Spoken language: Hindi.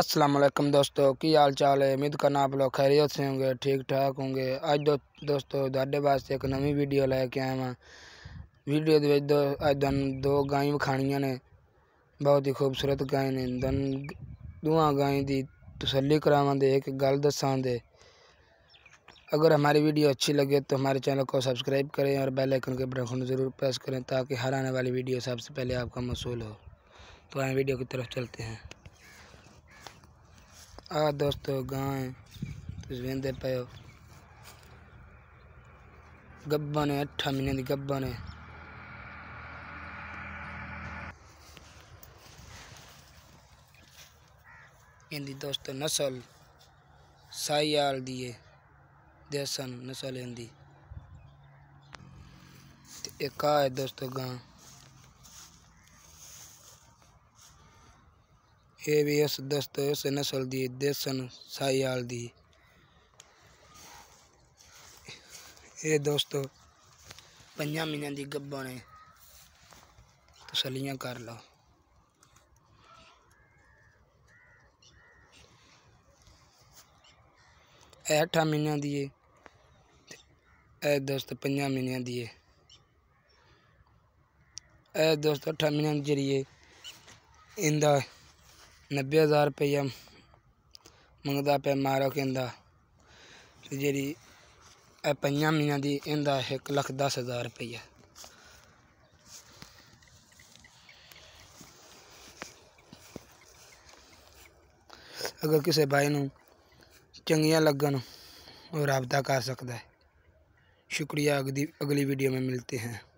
असलम दोस्तों की हाल चाल है उम्मीद करना आप लोग खैरियत से होंगे ठीक ठाक होंगे अज दो, दोस्तों थोड़े वास्ते एक नवी वीडियो लैके आए हैं वीडियो दे दो अज दो गाय विखाणियां ने बहुत ही खूबसूरत गाय ने दन दुआ गाय की तसली करावे एक गल दसा दे अगर हमारी वीडियो अच्छी लगे तो हमारे चैनल को सब्सक्राइब करें और बेल आइकन के बटन ज़रूर प्रेस करें ताकि हर आने वाली वीडियो सबसे पहले आपका मौसू हो तो आए वीडियो की तरफ चलते हैं ਆ ਦੋਸਤੋ ਗਾਂ ਤੁਸੀਂ ਵੇਂਦੇ ਪਏ ਗੱਬਾ ਨੇ 8 ਮਹੀਨੇ ਦੀ ਗੱਬਾ ਨੇ ਇਹਦੀ ਦੋਸਤੋ ਨਸਲ ਸਾਈਆਲ ਦੀ ਹੈ ਦੇਸਨ ਨਸਲ ਇਹਦੀ ਤੇ ਇੱਕ ਆ ਦੋਸਤੋ ਗਾਂ एबीएस दस्तों से नस्ल दी देसन सायाल दी ए दोस्तों पंजा की गब्बा ने तसलियाँ कर लो ਇਹ 8 ਮਹੀਨਿਆਂ ਦੀ ਏ ਇਹ ਦੋਸਤ 5 ਮਹੀਨਿਆਂ ਦੀ ਏ ਇਹ ਦੋਸਤ ਨੱਬੇ ਹਜ਼ਾਰ ਰੁਪਈਆ ਮੰਗਦਾ ਪਿਆ ਮਾਰੋ ਕਹਿੰਦਾ ਤੇ ਜਿਹੜੀ ਇਹ ਪੰਜਾਂ ਮਹੀਨਿਆਂ ਦੀ ਇਹਦਾ 1 ਲੱਖ 10 ਹਜ਼ਾਰ ਰੁਪਈਆ ਅਗਰ ਕਿਸੇ ਭਾਈ ਨੂੰ ਚੰਗੀਆਂ ਲੱਗਣ ਉਹ ਰਾਬਤਾ ਕਰ ਸਕਦਾ ਹੈ ਸ਼ੁਕਰੀਆ ਅਗਲੀ ਅਗਲੀ ਵੀਡੀਓ ਮੇਂ ਮਿਲਤੇ ਹੈ